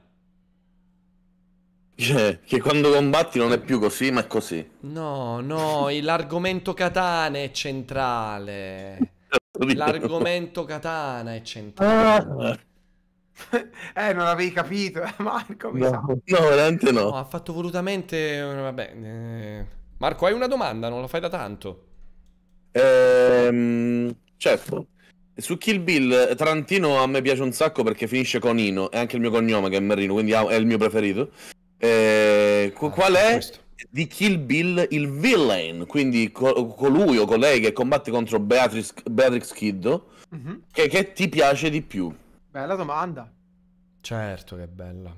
Cioè, che quando combatti non è più così, ma è così. No, no, [laughs] l'argomento katana è centrale. L'argomento katana è centrale. Ah. [laughs] eh, non avevi capito, eh, Marco. Mi no, no, veramente no. no. Ha fatto volutamente. Eh, vabbè. Eh. Marco, hai una domanda? Non lo fai da tanto. Ehm, certo. Su Kill Bill, eh, Tarantino a me piace un sacco perché finisce con Ino, è anche il mio cognome che è Merino, quindi è il mio preferito. Eh, ah, qual è di Kill Bill il villain, quindi col- colui o colei che combatte contro Beatrix Kiddo, mm-hmm. che-, che ti piace di più? Bella domanda. Certo che bella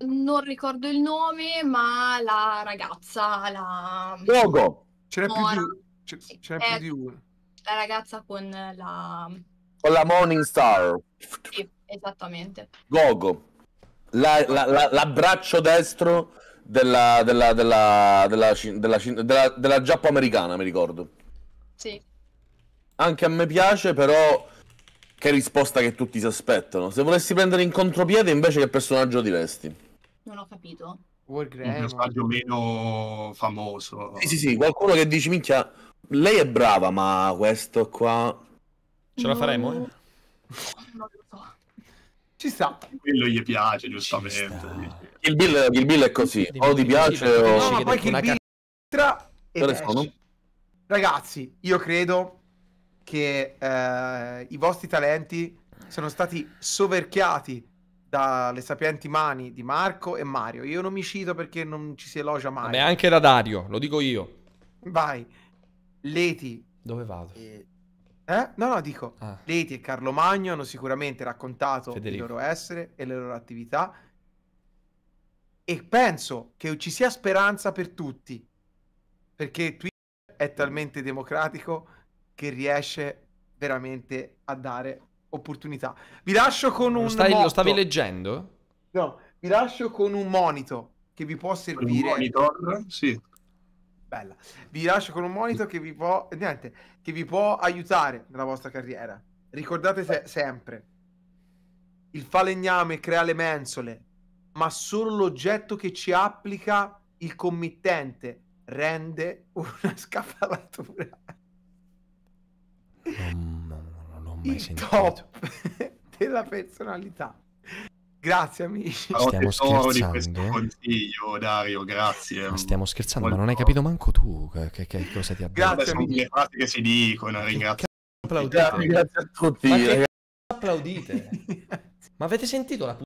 non ricordo il nome, ma la ragazza, la... Logo! Ce n'è più di, ce, ce n'è eh, più di una la ragazza con la... Con la Morning Star. Sì, esattamente. Gogo. l'abbraccio la, la, destro della, della, della, della, della giappo americana, mi ricordo. Sì. Anche a me piace, però che risposta che tutti si aspettano. Se volessi prendere in contropiede, invece che personaggio diresti? Non ho capito. Un personaggio meno famoso. Sì, sì, sì, qualcuno che dici minchia lei è brava, ma questo qua... Ce la faremo? No. Eh? Ci sta. Quello gli piace, giustamente. Il Bill, il Bill è così. O ti piace o... No, ma poi Kill Bill entra ed esce. Ragazzi, io credo che eh, i vostri talenti sono stati soverchiati dalle sapienti mani di Marco e Mario. Io non mi cito perché non ci si elogia mai. Neanche da Dario, lo dico io. Vai. Leti. Dove vado? E... Eh? No, no, dico, ah. Leti e Carlo Magno hanno sicuramente raccontato Federico. il loro essere e le loro attività e penso che ci sia speranza per tutti, perché Twitter è talmente democratico che riesce veramente a dare opportunità. Vi lascio con un... Lo, stai, lo stavi leggendo? No, vi lascio con un monito che vi può servire. Un monitor? Sì. Bella. Vi lascio con un monitor che vi può, niente, che vi può aiutare nella vostra carriera. Ricordate se- sempre, il falegname crea le mensole, ma solo l'oggetto che ci applica il committente rende una [laughs] scaffalatura. Non, non, non l'ho mai il sentito. top [laughs] della personalità. Grazie amici. Stiamo scherzando. Eh? consiglio, Dario, grazie. Ma stiamo scherzando, Molto. ma non hai capito manco tu che, che cosa ti ha detto. Grazie, sono le frasi che si dicono, ringrazio. Applaudite. Grazie a tutti. Ma che applaudite. ma avete sentito la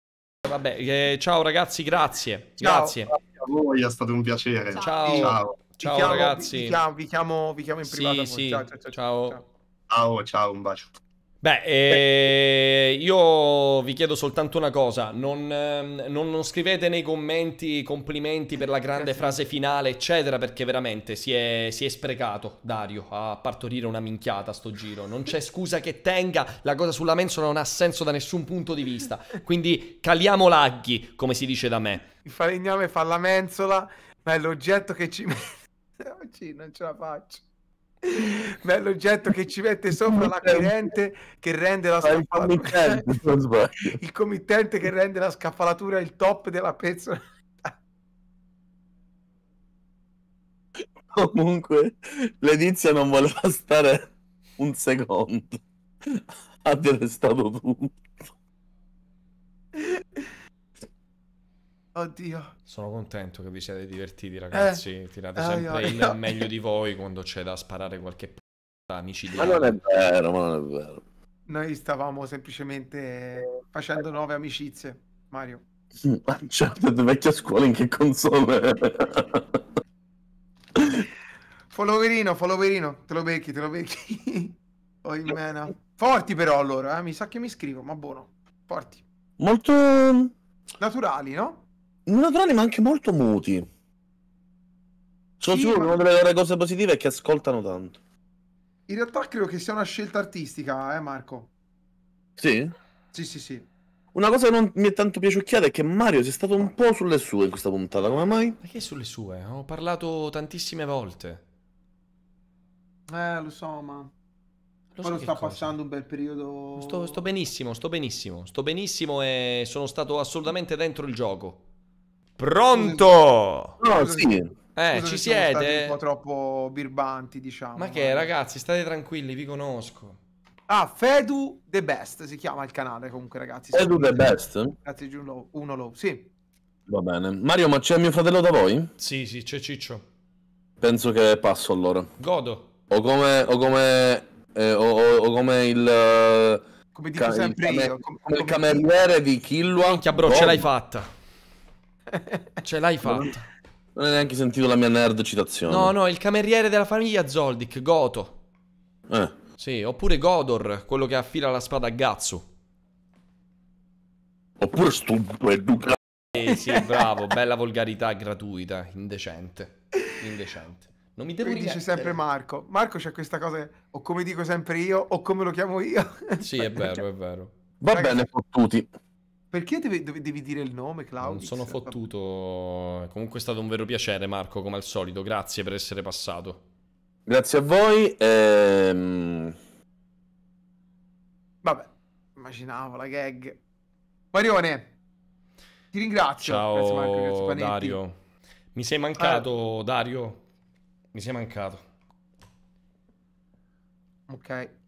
Vabbè, eh, ciao ragazzi, grazie. Ciao, grazie. Grazie a voi, è stato un piacere. Ciao. Ciao, ciao chiamo, ragazzi. Vi, vi, chiamo, vi, chiamo, in privato. Sì, sì. Ciao, ciao, ciao. ciao, ciao, un bacio. Beh, eh, io vi chiedo soltanto una cosa, non, ehm, non, non, scrivete nei commenti complimenti per la grande frase finale, eccetera, perché veramente si è, si è sprecato Dario a partorire una minchiata sto giro, non c'è scusa che tenga, la cosa sulla mensola non ha senso da nessun punto di vista, quindi caliamo l'agghi, come si dice da me. Il falegname fa la mensola, ma è l'oggetto che ci [laughs] mette, oggi non ce la faccio bello oggetto che ci mette sopra l'acquirente che rende la scaffalatura il committente, che rende la scaffalatura il top della pezza comunque Letizia non voleva stare un secondo ha detestato tutto Oddio. Sono contento che vi siate divertiti, eh. ragazzi. Eh. Tirate ah, sempre io, il meglio di voi quando c'è da sparare qualche p***a amicidiale. Ma non è vero, ma non è vero. Noi stavamo semplicemente facendo nuove amicizie, Mario. Mm, ma certo, vecchia scuola in che console? followerino, followerino, te lo becchi, te lo becchi. Oimena. [laughs] Oh, Forti però allora, eh? mi sa che mi scrivo, ma buono. Forti. Molto... Naturali, no? naturali ma anche molto muti. Sono sì, sicuro ma... che una delle cose positive è che ascoltano tanto. In realtà credo che sia una scelta artistica, eh Marco? Sì? Sì, sì, sì. Una cosa che non mi è tanto piaciucchiata è che Mario sia stato un po' sulle sue in questa puntata, come mai? Perché sulle sue? Ho parlato tantissime volte. Eh, lo so, ma... Lo so sta cosa. passando un bel periodo... Sto, sto benissimo, sto benissimo, sto benissimo e sono stato assolutamente dentro il gioco. Pronto? No, oh, sì. Eh, Scusa ci siete? Un po' troppo birbanti, diciamo. Ma che, ragazzi, state tranquilli, vi conosco. Ah, Fedu The Best si chiama il canale comunque, ragazzi. Fedu The Best? Grazie, Giulio. Uno Low, sì. Va bene. Mario, ma c'è mio fratello da voi? Sì, sì, c'è Ciccio. Penso che passo allora. Godo. O come... O come, eh, o, o, o come il... Come dico sempre il, io. Come, come il cameriere di Killua. Minchia, bro, Godo. ce l'hai fatta. [laughs] Ce l'hai fatta. Non hai neanche sentito la mia nerd citazione. No, no, il cameriere della famiglia Zoldic, Goto. Eh. Sì, oppure Godor, quello che affila la spada a Gatsu. Oppure stupido. Sì, eh, sì, bravo, bella volgarità gratuita, indecente. Indecente. Non mi devo Quindi dice sempre Marco. Marco c'è questa cosa, o come dico sempre io, o come lo chiamo io. Sì, è vero, è vero. Va Ragazzi, bene, fottuti. Perché devi, devi, dire il nome, Claudio? Non sono cioè, fottuto. Comunque è stato un vero piacere, Marco, come al solito. Grazie per essere passato. Grazie a voi. Ehm... Vabbè, immaginavo la gag. Marione, ti ringrazio. Ciao, grazie Marco, grazie Dario. Mi sei mancato, eh. Dario. Mi sei mancato. Ok.